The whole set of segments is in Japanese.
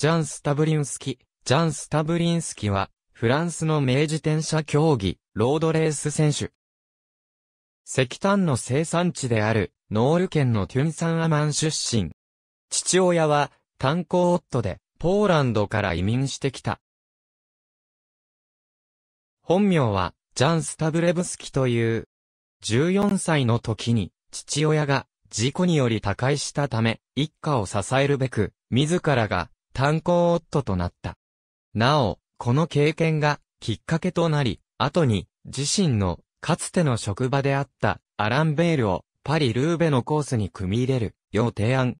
ジャン・スタブリンスキ。ジャン・スタブリンスキは、フランスの名自転車競技、ロードレース選手。石炭の生産地である、ノール県のトゥンサンアマン出身。父親は、炭鉱夫で、ポーランドから移民してきた。本名は、ジャン・スタブレブスキという。14歳の時に、父親が、事故により他界したため、一家を支えるべく、自らが炭鉱夫となった。なお、この経験がきっかけとなり、後に自身のかつての職場であったアランベールをパリ・ルーベのコースに組み入れるよう提案。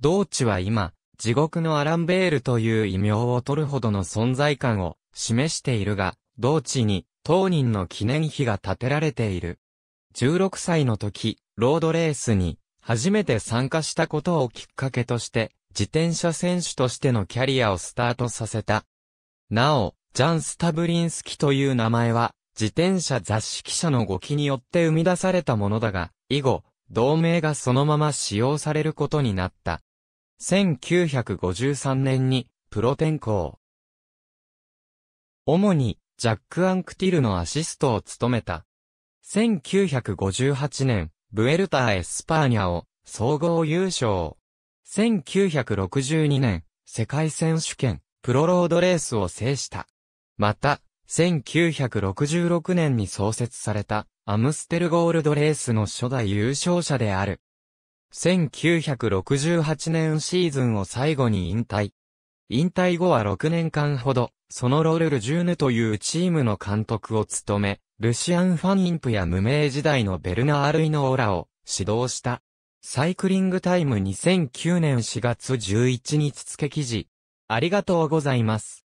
同地は今、地獄のアランベールという異名を取るほどの存在感を示しているが、同地に当人の記念碑が建てられている。16歳の時、ロードレースに初めて参加したことをきっかけとして、自転車選手としてのキャリアをスタートさせた。なお、ジャン・スタブリンスキという名前は、自転車雑誌記者の語気によって生み出されたものだが、以後、同名がそのまま使用されることになった。1953年に、プロ転校。主に、ジャック・アンクティルのアシストを務めた。1958年、ブエルター・エスパーニャを、総合優勝。1962年、世界選手権、プロロードレースを制した。また、1966年に創設された、アムステルゴールドレースの初代優勝者である。1968年シーズンを最後に引退。引退後は6年間ほど、そのロルル・ジューヌというチームの監督を務め、ルシアン・ファンインプや無名時代のベルナール・イノーラを指導した。サイクリングタイム2009年4月11日付記事。ありがとうございます。